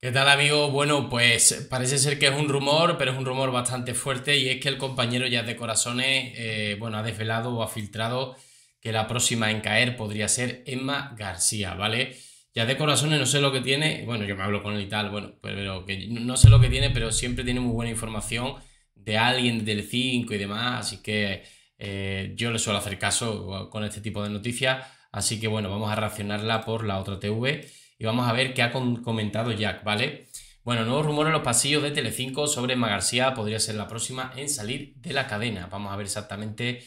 ¿Qué tal amigo? Bueno, pues parece ser que es un rumor, pero es un rumor bastante fuerte y es que el compañero ya de Corazones, eh, bueno, ha desvelado o ha filtrado que la próxima en caer podría ser Emma García, ¿vale? Ya de Corazones no sé lo que tiene, bueno, yo me hablo con él y tal, bueno, pero que no sé lo que tiene, pero siempre tiene muy buena información de alguien del 5 y demás, así que eh, yo le suelo hacer caso con este tipo de noticias, así que bueno, vamos a racionarla por la otra TV y vamos a ver qué ha comentado Jack, ¿vale? Bueno, nuevos rumores en los pasillos de Telecinco sobre Emma García podría ser la próxima en salir de la cadena. Vamos a ver exactamente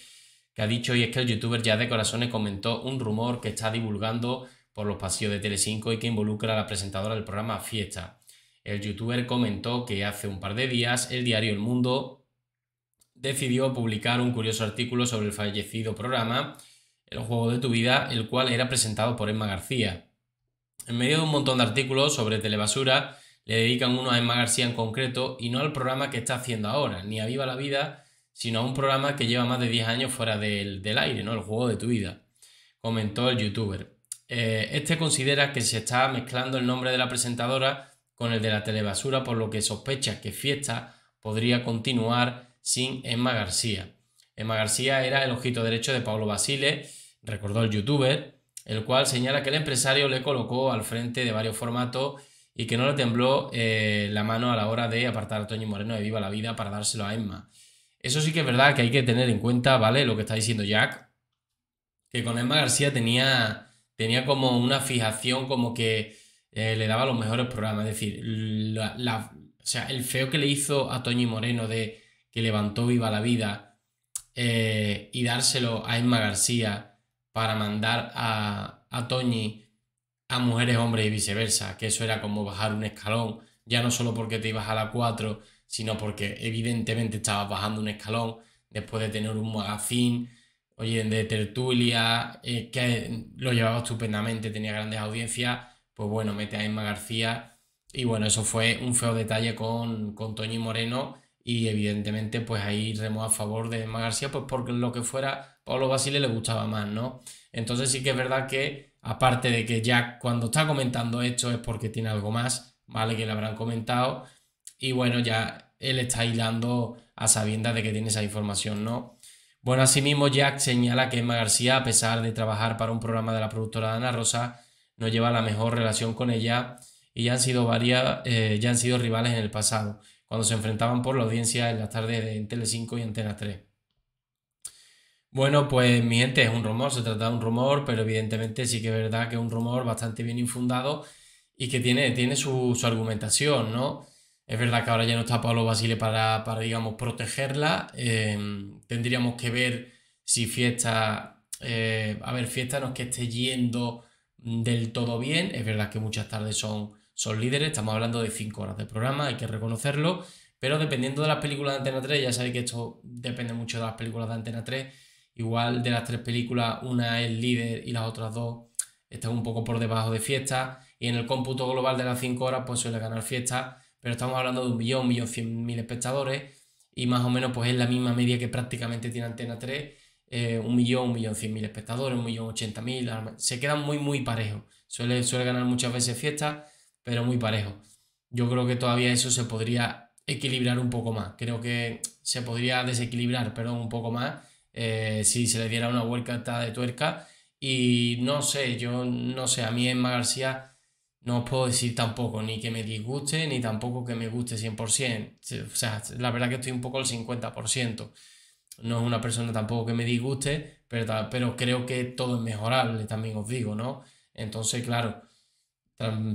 qué ha dicho y es que el youtuber ya de corazones comentó un rumor que está divulgando por los pasillos de Telecinco y que involucra a la presentadora del programa Fiesta. El youtuber comentó que hace un par de días el diario El Mundo decidió publicar un curioso artículo sobre el fallecido programa El juego de tu vida, el cual era presentado por Emma García. En medio de un montón de artículos sobre telebasura, le dedican uno a Emma García en concreto y no al programa que está haciendo ahora, ni a Viva la Vida, sino a un programa que lleva más de 10 años fuera del, aire, ¿no? El juego de tu vida, comentó el youtuber. Eh, este considera que se está mezclando el nombre de la presentadora con el de la telebasura, por lo que sospecha que Fiesta podría continuar sin Emma García. Emma García era el ojito derecho de Pablo Basile, recordó el youtuber, el cual señala que el empresario le colocó al frente de varios formatos y que no le tembló eh, la mano a la hora de apartar a Toño Moreno de Viva la Vida para dárselo a Emma. Eso sí que es verdad que hay que tener en cuenta, ¿vale? Lo que está diciendo Jack, que con Emma García tenía, tenía como una fijación, como que eh, le daba los mejores programas. Es decir, o sea, el feo que le hizo a Toño Moreno de que levantó Viva la Vida eh, y dárselo a Emma García para mandar a, a Toñi a mujeres, hombres y viceversa, que eso era como bajar un escalón, ya no solo porque te ibas a la 4, sino porque evidentemente estabas bajando un escalón después de tener un magazine, oye, de tertulia, eh, que lo llevaba estupendamente, tenía grandes audiencias, pues bueno, mete a Emma García. Y bueno, eso fue un feo detalle con, con Moreno y evidentemente pues ahí remó a favor de Emma García, pues porque lo que fuera los Basile le gustaba más, ¿no? Entonces sí que es verdad que, aparte de que Jack cuando está comentando esto es porque tiene algo más, ¿vale? Que le habrán comentado. Y bueno, ya él está hilando a sabiendas de que tiene esa información, ¿no? Bueno, asimismo, Jack señala que Emma García, a pesar de trabajar para un programa de la productora Ana Rosa, no lleva la mejor relación con ella y ya han sido varias, eh, ya han sido rivales en el pasado, cuando se enfrentaban por la audiencia en las tardes de Tele 5 y Antena 3. Bueno, pues mi gente, es un rumor, se trata de un rumor, pero evidentemente sí que es verdad que es un rumor bastante bien infundado y que tiene, tiene su, argumentación, ¿no? Es verdad que ahora ya no está Pablo Basile para, para digamos, protegerla. Em, tendríamos que ver si Fiesta, eh, a ver, Fiesta no es que esté yendo del todo bien. Es verdad que muchas tardes son, son líderes, estamos hablando de 5 horas de programa, hay que reconocerlo. Pero dependiendo de las películas de Antena 3, ya sabéis que esto depende mucho de las películas de Antena 3, Igual de las tres películas, una es líder y las otras dos están un poco por debajo de fiesta. Y en el cómputo global de las cinco horas, pues suele ganar fiesta. Pero estamos hablando de un millón, millón cien mil espectadores. Y más o menos, pues es la misma media que prácticamente tiene Antena 3. Eh, un millón, un millón cien mil espectadores, un millón ochenta mil. Se quedan muy, muy parejos. Suele, suele ganar muchas veces fiesta, pero muy parejos. Yo creo que todavía eso se podría equilibrar un poco más. Creo que se podría desequilibrar, perdón, un poco más eh, si se le diera una vuelta de tuerca. Y no sé, yo no sé, a mí Emma García no os puedo decir tampoco ni que me disguste, ni tampoco que me guste 100%. O sea, la verdad que estoy un poco al 50%. No es una persona tampoco que me disguste, pero, pero creo que todo es mejorable, también os digo, ¿no? Entonces, claro,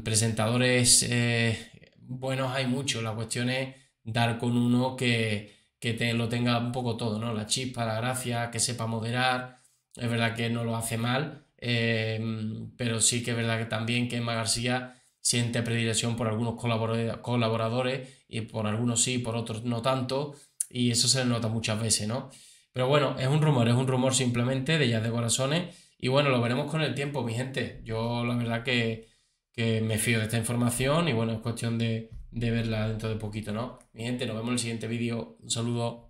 presentadores eh, buenos hay muchos. La cuestión es dar con uno que, que te, lo tenga un poco todo, ¿no? La chispa, la gracia, que sepa moderar. Es verdad que no lo hace mal, eh, pero sí que es verdad que también que Emma García siente predilección por algunos colaboradores y por algunos sí, por otros no tanto, y eso se le nota muchas veces, ¿no? Pero bueno, es un rumor, es un rumor simplemente de ellas de Corazones, y bueno, lo veremos con el tiempo, mi gente. Yo la verdad que, que me fío de esta información y bueno, es cuestión de, de verla dentro de poquito, ¿no? Mi gente, nos vemos en el siguiente vídeo. Un saludo.